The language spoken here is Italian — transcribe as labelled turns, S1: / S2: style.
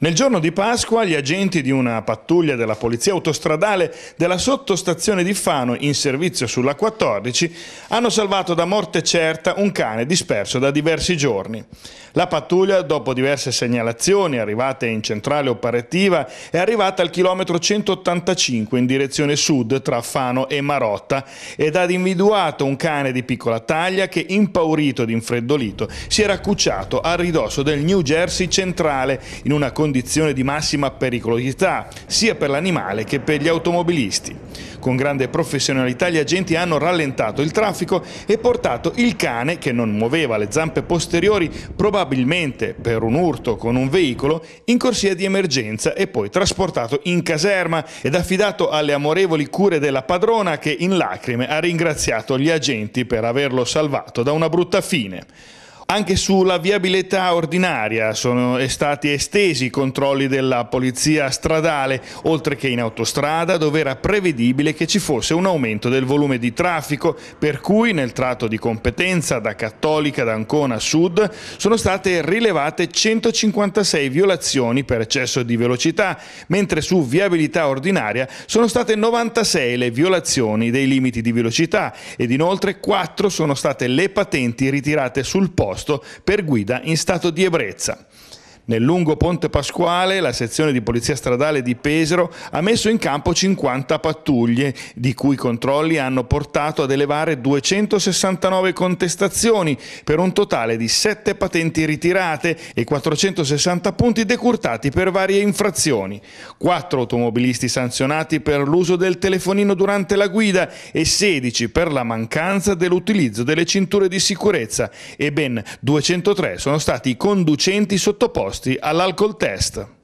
S1: Nel giorno di Pasqua gli agenti di una pattuglia della polizia autostradale della sottostazione di Fano in servizio sulla 14 hanno salvato da morte certa un cane disperso da diversi giorni. La pattuglia, dopo diverse segnalazioni arrivate in centrale operativa, è arrivata al chilometro 185 in direzione sud tra Fano e Marotta ed ha individuato un cane di piccola taglia che, impaurito ed infreddolito, si era accucciato a ridosso del New Jersey centrale in una condizione condizione di massima pericolosità, sia per l'animale che per gli automobilisti. Con grande professionalità gli agenti hanno rallentato il traffico e portato il cane, che non muoveva le zampe posteriori, probabilmente per un urto con un veicolo, in corsia di emergenza e poi trasportato in caserma ed affidato alle amorevoli cure della padrona che in lacrime ha ringraziato gli agenti per averlo salvato da una brutta fine. Anche sulla viabilità ordinaria sono stati estesi i controlli della polizia stradale, oltre che in autostrada dove era prevedibile che ci fosse un aumento del volume di traffico, per cui nel tratto di competenza da Cattolica ad Ancona Sud sono state rilevate 156 violazioni per eccesso di velocità, mentre su viabilità ordinaria sono state 96 le violazioni dei limiti di velocità ed inoltre 4 sono state le patenti ritirate sul posto posto per guida in stato di ebbrezza. Nel lungo ponte pasquale la sezione di polizia stradale di Pesaro ha messo in campo 50 pattuglie, di cui i controlli hanno portato ad elevare 269 contestazioni per un totale di 7 patenti ritirate e 460 punti decurtati per varie infrazioni. 4 automobilisti sanzionati per l'uso del telefonino durante la guida e 16 per la mancanza dell'utilizzo delle cinture di sicurezza e ben 203 sono stati i conducenti sottoposti sottoposti all'alcol test.